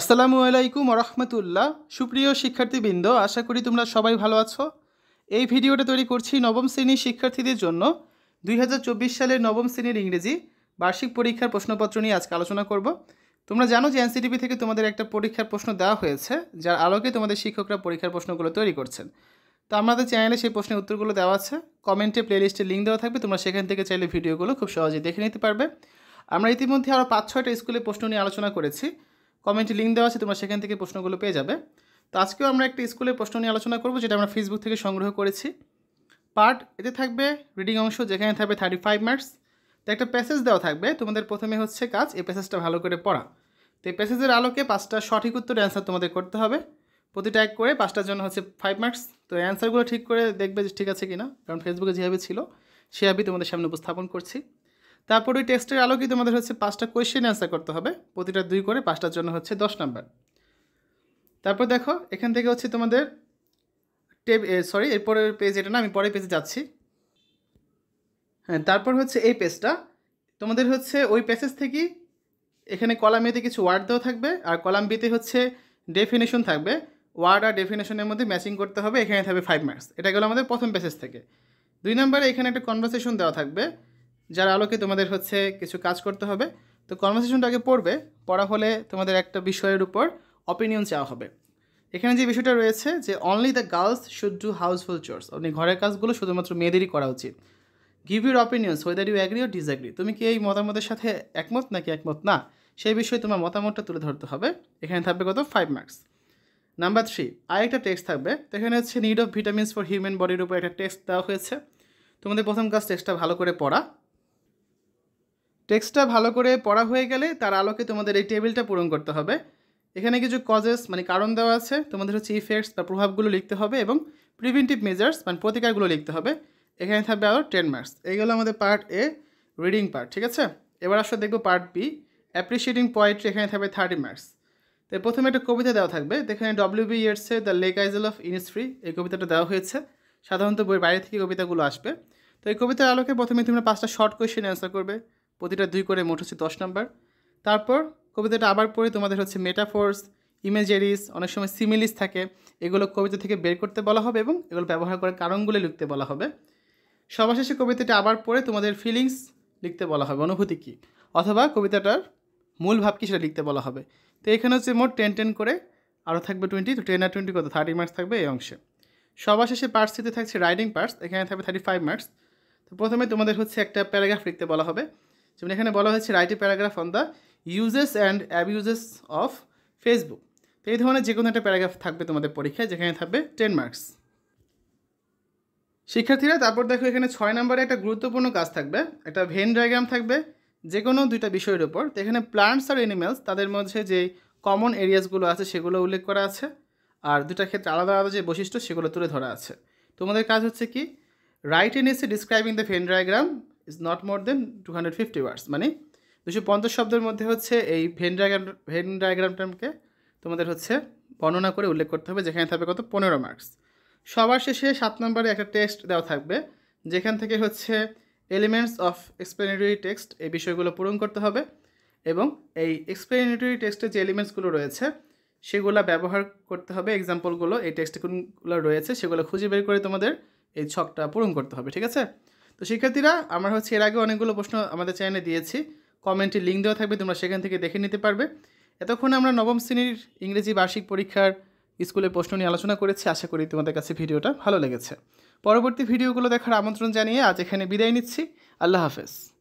আসসালামু আলাইকুম রহমতুল্লাহ সুপ্রিয় শিক্ষার্থীবৃন্দ আশা করি তোমরা সবাই ভালো আছো এই ভিডিওটা তৈরি করছি নবম শ্রেণীর শিক্ষার্থীদের জন্য দুই সালের নবম শ্রেণীর ইংরেজি বার্ষিক পরীক্ষার প্রশ্নপত্র নিয়ে আজকে আলোচনা করব তোমরা জানো যে এনসিটিভি থেকে তোমাদের একটা পরীক্ষার প্রশ্ন দেওয়া হয়েছে যার আলোকে তোমাদের শিক্ষকরা পরীক্ষার প্রশ্নগুলো তৈরি করছেন তো আমাদের চ্যানেলে সেই প্রশ্নের উত্তরগুলো দেওয়া আছে কমেন্টে প্লেলিস্টে লিঙ্ক দেওয়া থাকবে তোমরা সেখান থেকে চাইলে ভিডিওগুলো খুব সহজেই দেখে নিতে পারবে আমরা ইতিমধ্যে আরও পাঁচ ছয়টা স্কুলে প্রশ্ন নিয়ে আলোচনা করেছি কমেন্টে লিঙ্ক দেওয়া আছে তোমরা সেখান থেকে প্রশ্নগুলো পেয়ে যাবে তো আজকেও আমরা একটা স্কুলের প্রশ্ন নিয়ে আলোচনা করবো যেটা আমরা ফেসবুক থেকে সংগ্রহ করেছি পার্ট এতে থাকবে রিডিং অংশ যেখানে থাকবে থার্টি ফাইভ মার্কস তো একটা প্যাসেজ দেওয়া থাকবে তোমাদের প্রথমে হচ্ছে কাজ এই প্যাসেজটা ভালো করে পড়া তো এই প্যাসেজের আলোকে পাঁচটা সঠিক উত্তর অ্যান্সার তোমাদের করতে হবে প্রতিটা এক করে পাঁচটার জন্য হচ্ছে ফাইভ মার্কস তো অ্যান্সারগুলো ঠিক করে দেখবে যে ঠিক আছে কি না কারণ ফেসবুকে যেভাবে ছিল সেভাবেই তোমাদের সামনে উপস্থাপন করছি তারপর ওই টেস্টের আলোকেই তোমাদের হচ্ছে পাঁচটা কোয়েশ্চেন অ্যান্সার করতে হবে প্রতিটা দুই করে পাঁচটার জন্য হচ্ছে দশ নাম্বার তারপর দেখো এখান থেকে হচ্ছে তোমাদের টেব সরি এরপরের পেজ এটা না আমি পরের পেজে যাচ্ছি হ্যাঁ তারপর হচ্ছে এই পেজটা তোমাদের হচ্ছে ওই পেসেজ থেকে এখানে কলাম এতে কিছু ওয়ার্ড দেওয়া থাকবে আর কলাম বিতে হচ্ছে ডেফিনেশন থাকবে ওয়ার্ড আর ডেফিনেশনের মধ্যে ম্যাচিং করতে হবে এখানে থাকবে ফাইভ মার্কস এটা গেলো আমাদের প্রথম পেসেজ থেকে দুই নম্বরে এখানে একটা কনভারসেশন দেওয়া থাকবে যার আলোকে তোমাদের হচ্ছে কিছু কাজ করতে হবে তো কনভারসেশনটা আগে পড়বে পড়া হলে তোমাদের একটা বিষয়ের উপর অপিনিয়ন চাওয়া হবে এখানে যে বিষয়টা রয়েছে যে only the girls should do হাউসফুল চোর্স আপনি ঘরের কাজগুলো শুধুমাত্র মেয়েদেরই করা উচিত give your opinions whether you agree ও ডিসঅ্যাগ্রি তুমি কি এই মতামতের সাথে একমত নাকি একমত না সেই বিষয়ে তোমার মতামতটা তুলে ধরতে হবে এখানে থাকবে কত ফাইভ মার্কস নাম্বার থ্রি আর একটা টেক্সট থাকবে তো এখানে হচ্ছে need of vitamins for human বডির উপর একটা টেক্সট দেওয়া হয়েছে তোমাদের প্রথম কাজ টেক্সটটা ভালো করে পড়া টেক্সটটা ভালো করে পড়া হয়ে গেলে তার আলোকে তোমাদের এই টেবিলটা পূরণ করতে হবে এখানে কিছু কজেস মানে কারণ দেওয়া আছে তোমাদের হচ্ছে ইফেক্টস বা প্রভাবগুলো লিখতে হবে এবং প্রিভেন্টিভ মেজার্স মানে প্রতিকারগুলো লিখতে হবে এখানে থাকবে আরও টেন মার্কস এইগুলো আমাদের পার্ট এ রিডিং পার্ট ঠিক আছে এবার আসলে দেখবো পার্ট বি অ্যাপ্রিসিয়েটিং পয়েট্রি এখানে থাকবে থার্টি মার্কস তো প্রথমে একটা কবিতা দেওয়া থাকবে এখানে ডব্লিউ বি ইয়ার্সের the lake isle of Innisfree এই কবিতাটা দেওয়া হয়েছে সাধারণত বইয়ের বাইরে থেকে কবিতাগুলো আসবে তো এই কবিতার আলোকে প্রথমে তোমরা পাঁচটা শর্ট কোয়েশ্চেন অ্যান্সার করবে প্রতিটা দুই করে মোট হচ্ছে দশ নাম্বার তারপর কবিতাটা আবার পড়ে তোমাদের হচ্ছে মেটাফোর্স ইমেজেরিস অনেক সময় সিমিলিস থাকে এগুলো কবিতা থেকে বের করতে বলা হবে এবং এগুলো ব্যবহার করার কারণগুলো লিখতে বলা হবে শেষে কবিতাটা আবার পড়ে তোমাদের ফিলিংস লিখতে বলা হবে অনুভূতি কী অথবা কবিতাটার মূল ভাব কী সেটা লিখতে বলা হবে তো এখানে হচ্ছে মোট টেন টেন করে আরও থাকবে টোয়েন্টি তো টেন আর টোয়েন্টি কত থার্টি মার্কস থাকবে এই অংশে সবার শেষে পার্টসটিতে থাকছে রাইডিং পার্টস এখানে থাকবে থার্টি ফাইভ মার্কস তো প্রথমে তোমাদের হচ্ছে একটা প্যারাগ্রাফ লিখতে বলা হবে যেমন এখানে বলা হয়েছে write a paragraph on the uses and abuses of Facebook তো এই ধরনের যে কোনো একটা প্যারাগ্রাফ থাকবে তোমাদের পরীক্ষায় যেখানে থাকবে টেন মার্কস শিক্ষার্থীরা তারপর দেখো এখানে ছয় নম্বরে একটা গুরুত্বপূর্ণ কাজ থাকবে একটা ভেন ডায়াগ্রাম থাকবে যে কোনো দুইটা বিষয়ের ওপর তো এখানে প্লান্টস আর এনিম্যালস তাদের মধ্যে যে কমন এরিয়াসগুলো আছে সেগুলো উল্লেখ করা আছে আর দুটা ক্ষেত্রে আলাদা আলাদা যে বৈশিষ্ট্য সেগুলো তুলে ধরা আছে তোমাদের কাজ হচ্ছে কি write an essay describing the Venn diagram is not more than two hundred fifty words মানে দুশো পঞ্চাশ শব্দের মধ্যে হচ্ছে এই ভেন ডায়াগ্রাম ভেন ডায়াগ্রামটাকে তোমাদের হচ্ছে বর্ণনা করে উল্লেখ করতে হবে যেখানে থাকবে কত পনেরো মার্কস সবার শেষে সাত নম্বরে একটা টেক্সট দেওয়া থাকবে যেখান থেকে হচ্ছে এলিমেন্টস অফ এক্সপ্লেনেটরি টেক্সট এই বিষয়গুলো পূরণ করতে হবে এবং এই এক্সপ্লেনেটরি টেক্সটে যে এলিমেন্টসগুলো রয়েছে সেগুলো ব্যবহার করতে হবে এক্সাম্পলগুলো এই টেক্সটগুলো রয়েছে সেগুলো খুঁজে বের করে তোমাদের এই ছকটা পূরণ করতে হবে ঠিক আছে তো শিক্ষার্থীরা আমরা হচ্ছে এর আগে অনেকগুলো প্রশ্ন আমাদের চ্যানেলে দিয়েছি কমেন্টে লিঙ্ক দেওয়া থাকবে তোমরা সেখান থেকে দেখে নিতে পারবে এতক্ষণে আমরা নবম শ্রেণীর ইংরেজি বার্ষিক পরীক্ষার স্কুলের প্রশ্ন নিয়ে আলোচনা করেছি আশা করি তোমাদের কাছে ভিডিওটা ভালো লেগেছে পরবর্তী ভিডিওগুলো দেখার আমন্ত্রণ জানিয়ে আজ এখানে বিদায় নিচ্ছি আল্লাহ হাফেজ